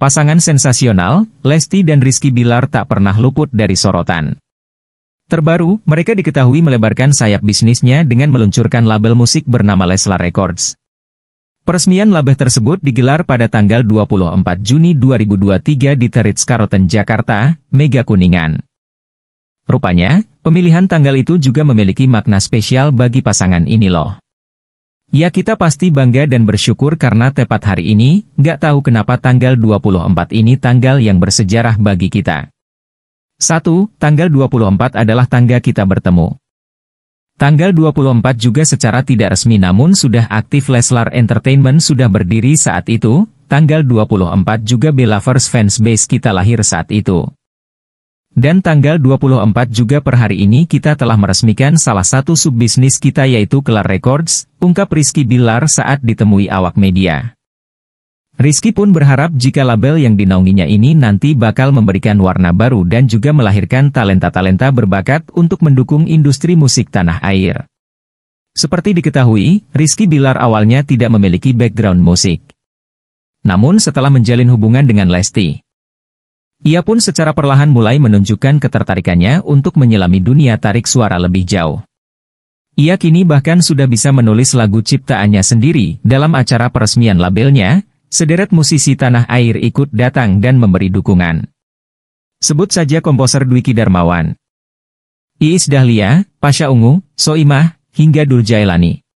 Pasangan sensasional, Lesti dan Rizky Bilar tak pernah luput dari sorotan. Terbaru, mereka diketahui melebarkan sayap bisnisnya dengan meluncurkan label musik bernama Lesla Records. Peresmian label tersebut digelar pada tanggal 24 Juni 2023 di Teritz Karoten, Jakarta, Mega Kuningan. Rupanya, pemilihan tanggal itu juga memiliki makna spesial bagi pasangan ini loh. Ya kita pasti bangga dan bersyukur karena tepat hari ini, nggak tahu kenapa tanggal 24 ini tanggal yang bersejarah bagi kita. 1. Tanggal 24 adalah tangga kita bertemu. Tanggal 24 juga secara tidak resmi namun sudah aktif Leslar Entertainment sudah berdiri saat itu, tanggal 24 juga Belovers Fans Base kita lahir saat itu. Dan tanggal 24 juga per hari ini kita telah meresmikan salah satu subbisnis kita yaitu Kelar Records, ungkap Rizky Bilar saat ditemui awak media. Rizky pun berharap jika label yang dinaunginya ini nanti bakal memberikan warna baru dan juga melahirkan talenta-talenta berbakat untuk mendukung industri musik tanah air. Seperti diketahui, Rizky Bilar awalnya tidak memiliki background musik. Namun setelah menjalin hubungan dengan Lesti, ia pun secara perlahan mulai menunjukkan ketertarikannya untuk menyelami dunia tarik suara lebih jauh. Ia kini bahkan sudah bisa menulis lagu ciptaannya sendiri dalam acara peresmian labelnya, sederet musisi tanah air ikut datang dan memberi dukungan. Sebut saja komposer Dwiki Darmawan. Iis Dahlia, Pasha Ungu, Soimah, hingga Durjailani.